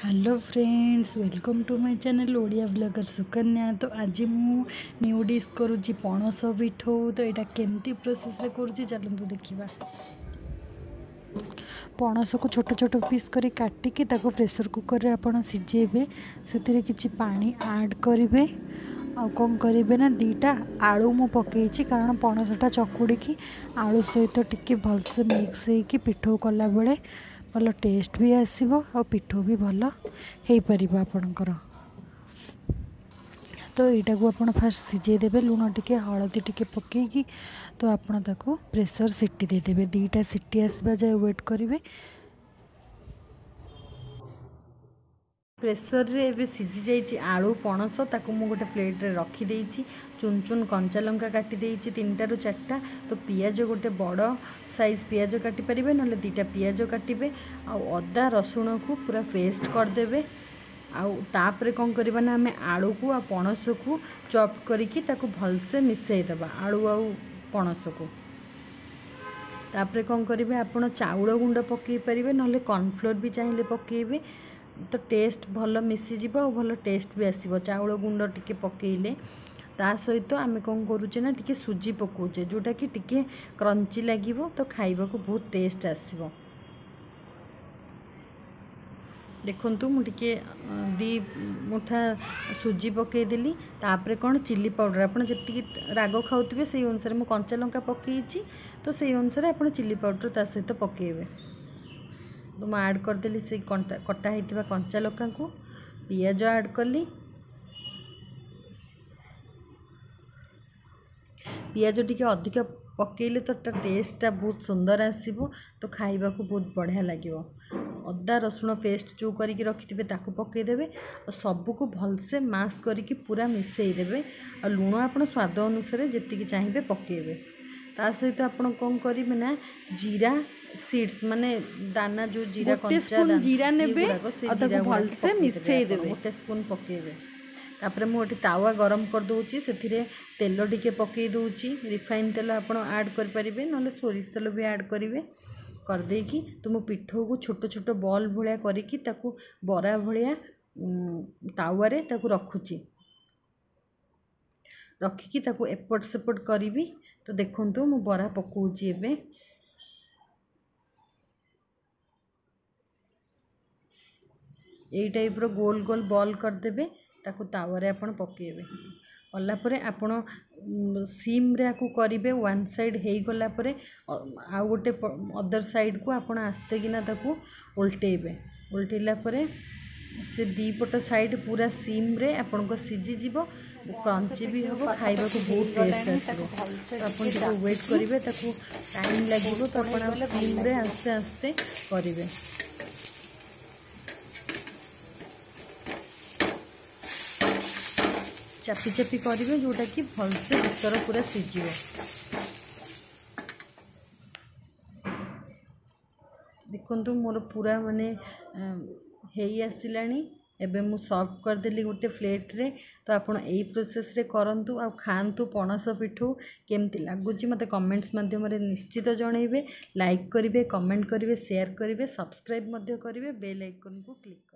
hello friends welcome to my channel Odia blogger Sukanya ତ ଆଜି ମୁଁ ନ୍ୟୁ ଡିସ୍ କରୁଛି ପଣସ ପିଠଉ ତ ଏଇଟା କେମିତି ପ୍ରୋସେସ୍ରେ କରୁଛି ଚାଲନ୍ତୁ ଦେଖିବା ପଣସକୁ ଛୋଟ ଛୋଟ ପିସ୍ କରି କାଟିକି ତାକୁ ପ୍ରେସର୍ କୁକର୍ରେ ଆପଣ ସିଝେଇବେ ସେଥିରେ କିଛି ପାଣି ଆଡ଼୍ କରିବେ ଆଉ କ'ଣ କରିବେ ନା ଦୁଇଟା ଆଳୁ ମୁଁ ପକାଇଛି କାରଣ ପଣସଟା ଚକୁଡ଼ିକି ଆଳୁ ସହିତ ଟିକେ ଭଲସେ ମିକ୍ସ ହେଇକି ପିଠଉ କଲାବେଳେ ଭଲ ଟେଷ୍ଟ ବି ଆସିବ ଆଉ ପିଠଉ ବି ଭଲ ହେଇପାରିବ ଆପଣଙ୍କର ତ ଏଇଟାକୁ ଆପଣ ଫାଷ୍ଟ ସିଝେଇ ଦେବେ ଲୁଣ ଟିକେ ହଳଦୀ ଟିକେ ପକାଇକି ତ ଆପଣ ତାକୁ ପ୍ରେସର୍ ସିଟି ଦେଇଦେବେ ଦୁଇଟା ସିଟି ଆସିବା ଯାଏ ୱେଟ୍ କରିବେ ପ୍ରେସରରେ ଏବେ ସିଝି ଯାଇଛି ଆଳୁ ପଣସ ତାକୁ ମୁଁ ଗୋଟେ ପ୍ଲେଟ୍ରେ ରଖିଦେଇଛି ଚୁନ୍ ଚୁନ୍ କଞ୍ଚା ଲଙ୍କା କାଟି ଦେଇଛି ତିନିଟାରୁ ଚାରିଟା ତ ପିଆଜ ଗୋଟେ ବଡ଼ ସାଇଜ୍ ପିଆଜ କାଟିପାରିବେ ନହେଲେ ଦୁଇଟା ପିଆଜ କାଟିବେ ଆଉ ଅଦା ରସୁଣକୁ ପୁରା ପେଷ୍ଟ କରିଦେବେ ଆଉ ତାପରେ କ'ଣ କରିବା ନା ଆମେ ଆଳୁକୁ ଆଉ ପଣସକୁ ଚପ୍ କରିକି ତାକୁ ଭଲସେ ମିଶାଇ ଦେବା ଆଳୁ ଆଉ ପଣସକୁ ତାପରେ କ'ଣ କରିବେ ଆପଣ ଚାଉଳ ଗୁଣ୍ଡ ପକାଇ ପାରିବେ ନହେଲେ କର୍ଣ୍ଣଫ୍ଲୋର୍ ବି ଚାହିଁଲେ ପକାଇବେ ତ ଟେଷ୍ଟ ଭଲ ମିଶିଯିବ ଆଉ ଭଲ ଟେଷ୍ଟ ବି ଆସିବ ଚାଉଳ ଗୁଣ୍ଡ ଟିକେ ପକାଇଲେ ତା ସହିତ ଆମେ କ'ଣ କରୁଛେ ନା ଟିକେ ସୁଜି ପକାଉଛେ ଯେଉଁଟାକି ଟିକେ କ୍ରଞ୍ଚି ଲାଗିବ ତ ଖାଇବାକୁ ବହୁତ ଟେଷ୍ଟ ଆସିବ ଦେଖନ୍ତୁ ମୁଁ ଟିକେ ଦୁଇ ମୁଠା ସୁଜି ପକାଇଦେଲି ତାପରେ କ'ଣ ଚିଲି ପାଉଡ଼ର ଆପଣ ଯେତିକି ରାଗ ଖାଉଥିବେ ସେଇ ଅନୁସାରେ ମୁଁ କଞ୍ଚା ଲଙ୍କା ପକାଇଛି ତ ସେଇ ଅନୁସାରେ ଆପଣ ଚିଲି ପାଉଡ଼ର ତା ସହିତ ପକାଇବେ ତ ମୁଁ ଆଡ଼୍ କରିଦେଲି ସେଇ କଟା ହେଇଥିବା କଞ୍ଚା ଲଙ୍କାକୁ ପିଆଜ ଆଡ଼୍ କଲି ପିଆଜ ଟିକେ ଅଧିକ ପକାଇଲେ ତ ତା ଟେଷ୍ଟଟା ବହୁତ ସୁନ୍ଦର ଆସିବ ତ ଖାଇବାକୁ ବହୁତ ବଢ଼ିଆ ଲାଗିବ ଅଦା ରସୁଣ ପେଷ୍ଟ ଯେଉଁ କରିକି ରଖିଥିବେ ତାକୁ ପକାଇଦେବେ ଆଉ ସବୁକୁ ଭଲସେ ମାସ୍ କରିକି ପୁରା ମିଶାଇ ଦେବେ ଆଉ ଲୁଣ ଆପଣ ସ୍ୱାଦ ଅନୁସାରେ ଯେତିକି ଚାହିଁବେ ପକାଇବେ ତା ସହିତ ଆପଣ କ'ଣ କରିବେ ନା ଜିରା ସିଡ୍ସ ମାନେ ଦାନା ଯେଉଁ ଜିରା କଞ୍ଚା ଜିରା ନେବେ ଆଉ ତାକୁ ଭଲସେ ମିଶାଇ ଦେବେ ଗୋଟେ ସ୍ପୁନ୍ ପକାଇବେ ତାପରେ ମୁଁ ଏଠି ତାୱା ଗରମ କରିଦେଉଛି ସେଥିରେ ତେଲ ଟିକେ ପକାଇ ଦେଉଛି ରିଫାଇନ୍ ତେଲ ଆପଣ ଆଡ଼୍ କରିପାରିବେ ନହେଲେ ସୋରିଷ ତେଲ ବି ଆଡ଼୍ କରିବେ କରିଦେଇକି ତୁମ ପିଠଉକୁ ଛୋଟ ଛୋଟ ବଲ୍ ଭଳିଆ କରିକି ତାକୁ ବରା ଭଳିଆ ତାୱାରେ ତାକୁ ରଖୁଛି ରଖିକି ତାକୁ ଏପଟ ସେପଟ କରିବି ତ ଦେଖନ୍ତୁ ମୁଁ ବରା ପକାଉଛି ଏବେ ଏଇ ଟାଇପ୍ର ଗୋଲ ଗୋଲ ବଲ୍ କରିଦେବେ ତାକୁ ତାୱାରେ ଆପଣ ପକାଇବେ କଲା ପରେ ଆପଣ ସିମ୍ରେ ଆକୁ କରିବେ ୱାନ୍ ସାଇଡ଼୍ ହେଇଗଲା ପରେ ଆଉ ଗୋଟେ ଅଦର୍ ସାଇଡ଼୍କୁ ଆପଣ ଆସ୍ତେ ତାକୁ ଓଲଟେଇବେ ଓଲଟେଇଲା ପରେ ସେ ଦୁଇ ପଟ ସାଇଡ଼୍ ପୁରା ସିମ୍ରେ ଆପଣଙ୍କ ସିଝିଯିବ କ୍ରଞ୍ଚି ବି ହେବ ଖାଇବାକୁ ବହୁତ ଟେଷ୍ଟ ଆସିବ ତ ଆପଣ ଟିକେ ୱେଟ୍ କରିବେ ତାକୁ ଟାଇମ୍ ଲାଗିବ ତ ଆପଣ ସିମ୍ରେ ଆସ୍ତେ ଆସ୍ତେ କରିବେ ଚାପି ଚାପି କରିବେ ଯେଉଁଟାକି ଭଲସେ ଭିତର ପୁରା ସିଝିବ ଦେଖନ୍ତୁ ମୋର ପୁରା ମାନେ ହେଇ ଆସିଲାଣି ଏବେ ମୁଁ ସର୍ଭ କରିଦେଲି ଗୋଟେ ପ୍ଲେଟ୍ରେ ତ ଆପଣ ଏଇ ପ୍ରୋସେସ୍ରେ କରନ୍ତୁ ଆଉ ଖାଆନ୍ତୁ ପଣସ ପିଠଉ କେମିତି ଲାଗୁଛି ମୋତେ କମେଣ୍ଟସ୍ ମାଧ୍ୟମରେ ନିଶ୍ଚିତ ଜଣାଇବେ ଲାଇକ୍ କରିବେ କମେଣ୍ଟ କରିବେ ସେୟାର କରିବେ ସବସ୍କ୍ରାଇବ୍ ମଧ୍ୟ କରିବେ ବେଲ୍ ଆଇକନ୍କୁ କ୍ଲିକ୍ କରିବେ